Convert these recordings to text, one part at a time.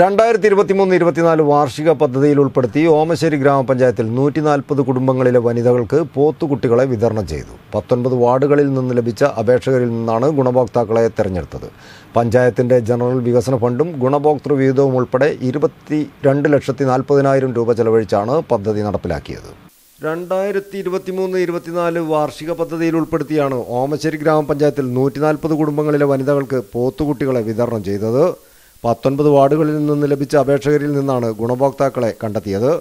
രണ്ടായിരത്തി ഇരുപത്തി മൂന്ന് ഇരുപത്തിനാല് വാർഷിക പദ്ധതിയിൽ ഉൾപ്പെടുത്തി ഓമശ്ശേരി ഗ്രാമപഞ്ചായത്തിൽ നൂറ്റി നാൽപ്പത് കുടുംബങ്ങളിലെ വനിതകൾക്ക് പോത്തുകുട്ടികളെ വിതരണം ചെയ്തു പത്തൊൻപത് വാർഡുകളിൽ നിന്ന് ലഭിച്ച അപേക്ഷകരിൽ നിന്നാണ് ഗുണഭോക്താക്കളെ തെരഞ്ഞെടുത്തത് പഞ്ചായത്തിൻ്റെ ജനറൽ വികസന ഫണ്ടും ഗുണഭോക്തൃ വിഹിതവും ഉൾപ്പെടെ ഇരുപത്തി രണ്ട് ലക്ഷത്തി നാൽപ്പതിനായിരം രൂപ ചെലവഴിച്ചാണ് പദ്ധതി നടപ്പിലാക്കിയത് രണ്ടായിരത്തി ഇരുപത്തി മൂന്ന് ഇരുപത്തിനാല് വാർഷിക പദ്ധതിയിൽ ഉൾപ്പെടുത്തിയാണ് ഓമശ്ശേരി ഗ്രാമപഞ്ചായത്തിൽ നൂറ്റി നാൽപ്പത് കുടുംബങ്ങളിലെ വനിതകൾക്ക് പോത്തുകുട്ടികളെ വിതരണം ചെയ്തത് പത്തൊൻപത് വാർഡുകളിൽ നിന്ന് ലഭിച്ച അപേക്ഷകരിൽ നിന്നാണ് ഗുണഭോക്താക്കളെ കണ്ടെത്തിയത്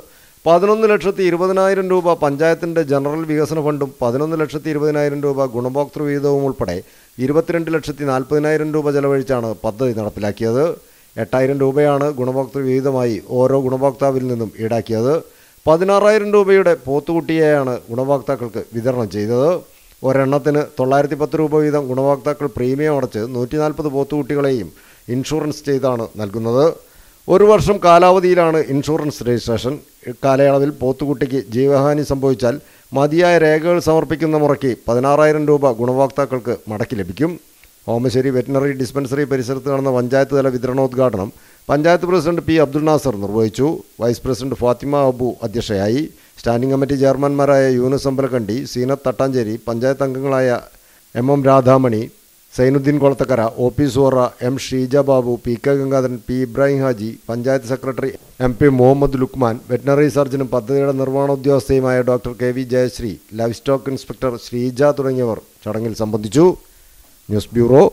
പതിനൊന്ന് ലക്ഷത്തി ഇരുപതിനായിരം രൂപ പഞ്ചായത്തിൻ്റെ ജനറൽ വികസന ഫണ്ടും പതിനൊന്ന് ലക്ഷത്തി ഇരുപതിനായിരം രൂപ ഗുണഭോക്തൃ വിഹിതവും ഉൾപ്പെടെ ഇരുപത്തിരണ്ട് ലക്ഷത്തി നാൽപ്പതിനായിരം രൂപ ചെലവഴിച്ചാണ് പദ്ധതി നടപ്പിലാക്കിയത് എട്ടായിരം രൂപയാണ് ഗുണഭോക്തൃ വിഹിതമായി ഓരോ ഗുണഭോക്താവിൽ നിന്നും ഈടാക്കിയത് പതിനാറായിരം രൂപയുടെ പോത്തുകുട്ടിയെയാണ് ഗുണഭോക്താക്കൾക്ക് വിതരണം ചെയ്തത് ഒരെണ്ണത്തിന് തൊള്ളായിരത്തി പത്ത് രൂപ വീതം ഗുണഭോക്താക്കൾ പ്രീമിയം അടച്ച് നൂറ്റി നാൽപ്പത് പോത്തുകുട്ടികളെയും ഇൻഷുറൻസ് ചെയ്താണ് നൽകുന്നത് ഒരു വർഷം കാലാവധിയിലാണ് ഇൻഷുറൻസ് രജിസ്ട്രേഷൻ കാലയളവിൽ പോത്തുകുട്ടിക്ക് ജീവഹാനി സംഭവിച്ചാൽ മതിയായ രേഖകൾ സമർപ്പിക്കുന്ന മുറയ്ക്ക് പതിനാറായിരം രൂപ ഗുണഭോക്താക്കൾക്ക് മടക്കി ലഭിക്കും ഓമശ്ശേരി വെറ്റിനറി ഡിസ്പെൻസറി പരിസരത്ത് നടന്ന പഞ്ചായത്ത് തല വിതരണോദ്ഘാടനം പഞ്ചായത്ത് പ്രസിഡന്റ് പി അബ്ദുൾ നാസർ നിർവഹിച്ചു വൈസ് പ്രസിഡന്റ് ഫാത്തിമ അബു അധ്യക്ഷയായി സ്റ്റാൻഡിംഗ് കമ്മിറ്റി ചെയർമാൻമാരായ യൂനസ് അമ്പലക്കണ്ടി സീനത്ത് തട്ടാഞ്ചേരി പഞ്ചായത്ത് അംഗങ്ങളായ M M Radhamani Sainuddin Kolathakkara O P Zohra M Sheeja Babu P K Gangadharan P Ibrahim Haji panchayat secretary M P Muhammad Lukman veterinary സർജനും പദ്ധതിയുടെ നിർമ്മാണ ഉദ്യോഗസ്ഥയുമായ doctor K V Jayasree livestock inspector Sreeja തുടങ്ങിയവർ ചടങ്ങിൽ സംബന്ധിച്ചു ന്യൂസ് ബ്യൂറോ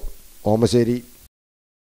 ഓമശ്ശേരി